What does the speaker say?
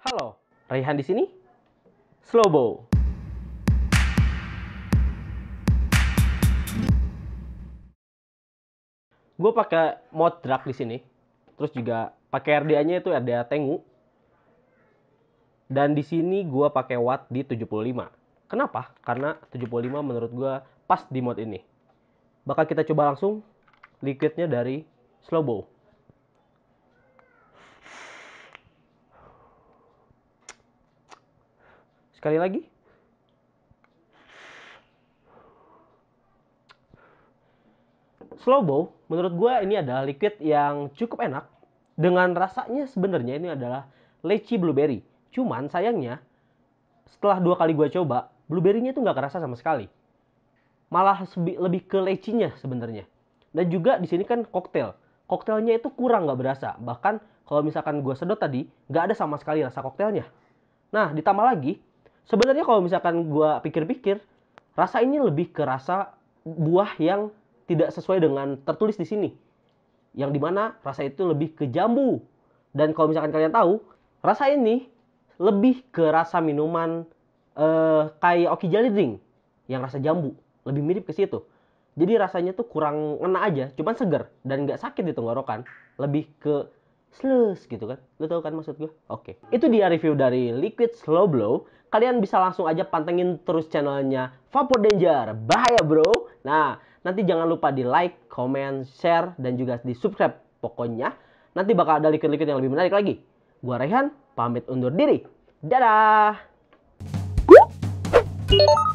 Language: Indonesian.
Halo, Raihan di sini. Slowbo. Gue pakai mod drag di sini. Terus juga pakai RDA-nya itu RDA Tengu. Dan di sini gue pakai watt di 75. Kenapa? Karena 75 menurut gue pas di mod ini. Bakal kita coba langsung liquidnya dari slowbo. Sekali lagi. Slowbo, menurut gue ini adalah liquid yang cukup enak. Dengan rasanya sebenarnya ini adalah leci blueberry. Cuman sayangnya, setelah dua kali gue coba, blueberry-nya itu nggak kerasa sama sekali. Malah lebih ke lecinya sebenarnya dan juga di sini kan koktail. Koktailnya itu kurang nggak berasa. Bahkan kalau misalkan gue sedot tadi, nggak ada sama sekali rasa koktailnya. Nah, ditambah lagi, sebenarnya kalau misalkan gue pikir-pikir, rasa ini lebih ke rasa buah yang tidak sesuai dengan tertulis di sini. Yang dimana rasa itu lebih ke jambu. Dan kalau misalkan kalian tahu, rasa ini lebih ke rasa minuman eh, kayak oki jelly drink yang rasa jambu. Lebih mirip ke situ jadi rasanya tuh kurang ngena aja cuman seger dan nggak sakit di tenggorokan lebih ke slus gitu kan lo tau kan maksud gue oke okay. itu dia review dari liquid slow blow kalian bisa langsung aja pantengin terus channelnya vapor danger bahaya bro nah nanti jangan lupa di like comment share dan juga di subscribe pokoknya nanti bakal ada liquid-liquid yang lebih menarik lagi gua Rehan pamit undur diri dadah